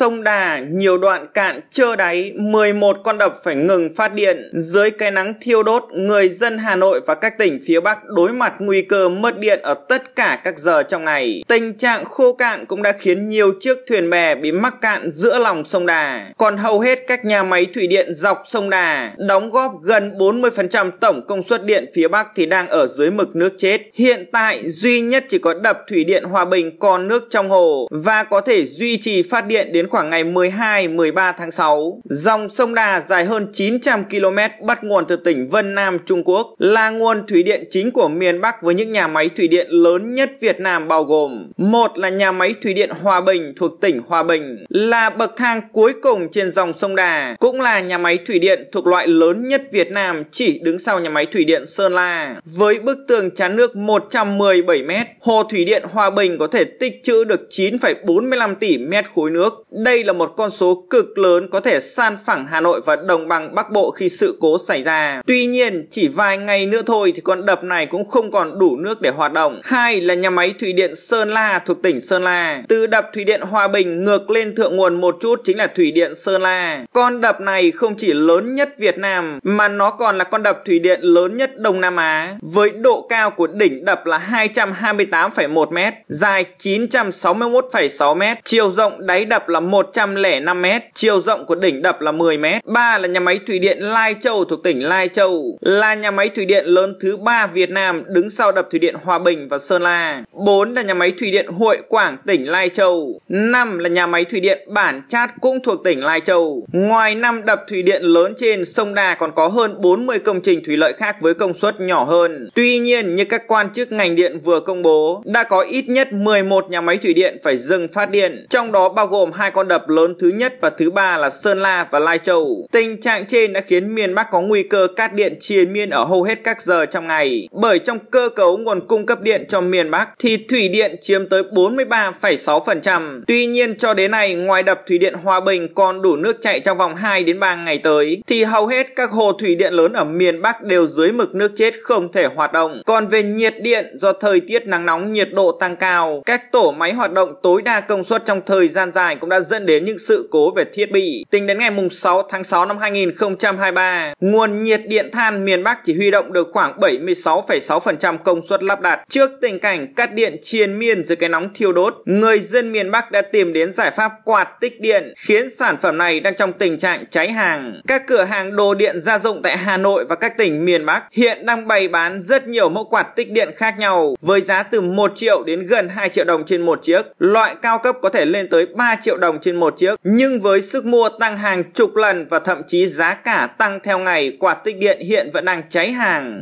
Sông Đà nhiều đoạn cạn trơ đáy, 11 con đập phải ngừng phát điện. Dưới cái nắng thiêu đốt, người dân Hà Nội và các tỉnh phía Bắc đối mặt nguy cơ mất điện ở tất cả các giờ trong ngày. Tình trạng khô cạn cũng đã khiến nhiều chiếc thuyền bè bị mắc cạn giữa lòng sông Đà. Còn hầu hết các nhà máy thủy điện dọc sông Đà đóng góp gần 40% tổng công suất điện phía Bắc thì đang ở dưới mực nước chết. Hiện tại duy nhất chỉ có đập thủy điện Hòa Bình còn nước trong hồ và có thể duy trì phát điện đến khoảng ngày 12-13 tháng 6. Dòng sông Đà dài hơn 900 km bắt nguồn từ tỉnh Vân Nam, Trung Quốc, là nguồn thủy điện chính của miền Bắc với những nhà máy thủy điện lớn nhất Việt Nam bao gồm một là nhà máy thủy điện Hòa Bình thuộc tỉnh Hòa Bình, là bậc thang cuối cùng trên dòng sông Đà, cũng là nhà máy thủy điện thuộc loại lớn nhất Việt Nam chỉ đứng sau nhà máy thủy điện Sơn La. Với bức tường chắn nước 117 m, hồ thủy điện Hòa Bình có thể tích trữ được 9,45 tỷ mét khối nước đây là một con số cực lớn có thể san phẳng Hà Nội và đồng bằng Bắc Bộ khi sự cố xảy ra. Tuy nhiên, chỉ vài ngày nữa thôi thì con đập này cũng không còn đủ nước để hoạt động. Hai là nhà máy thủy điện Sơn La thuộc tỉnh Sơn La. Từ đập thủy điện Hòa Bình ngược lên thượng nguồn một chút chính là thủy điện Sơn La. Con đập này không chỉ lớn nhất Việt Nam mà nó còn là con đập thủy điện lớn nhất Đông Nam Á với độ cao của đỉnh đập là 228,1 m, dài 961,6 m, chiều rộng đáy đập là là 105 m, chiều rộng của đỉnh đập là 10 m. Ba là nhà máy thủy điện Lai Châu thuộc tỉnh Lai Châu, là nhà máy thủy điện lớn thứ ba Việt Nam đứng sau đập thủy điện Hòa Bình và Sơn La. 4 là nhà máy thủy điện Hội Quảng tỉnh Lai Châu. 5 là nhà máy thủy điện Bản Chát cũng thuộc tỉnh Lai Châu. Ngoài 5 đập thủy điện lớn trên, sông Đà còn có hơn 40 công trình thủy lợi khác với công suất nhỏ hơn. Tuy nhiên, như các quan chức ngành điện vừa công bố, đã có ít nhất 11 nhà máy thủy điện phải dừng phát điện, trong đó bao gồm hai hai con đập lớn thứ nhất và thứ ba là Sơn La và Lai Châu. Tình trạng trên đã khiến miền Bắc có nguy cơ cắt điện triền miên ở hầu hết các giờ trong ngày. Bởi trong cơ cấu nguồn cung cấp điện cho miền Bắc thì thủy điện chiếm tới 43,6%. Tuy nhiên cho đến nay, ngoài đập thủy điện Hòa Bình còn đủ nước chạy trong vòng 2 đến 3 ngày tới thì hầu hết các hồ thủy điện lớn ở miền Bắc đều dưới mực nước chết không thể hoạt động. Còn về nhiệt điện do thời tiết nắng nóng nhiệt độ tăng cao, các tổ máy hoạt động tối đa công suất trong thời gian dài cũng đã dẫn đến những sự cố về thiết bị. Tính đến ngày 6 tháng 6 năm 2023, nguồn nhiệt điện than miền Bắc chỉ huy động được khoảng 76,6% công suất lắp đặt. Trước tình cảnh cắt điện triền miên dưới cái nóng thiêu đốt, người dân miền Bắc đã tìm đến giải pháp quạt tích điện khiến sản phẩm này đang trong tình trạng cháy hàng. Các cửa hàng đồ điện gia dụng tại Hà Nội và các tỉnh miền Bắc hiện đang bày bán rất nhiều mẫu quạt tích điện khác nhau với giá từ 1 triệu đến gần 2 triệu đồng trên một chiếc. Loại cao cấp có thể lên tới 3 triệu đồng đồng trên một chiếc. Nhưng với sức mua tăng hàng chục lần và thậm chí giá cả tăng theo ngày, quạt tích điện hiện vẫn đang cháy hàng.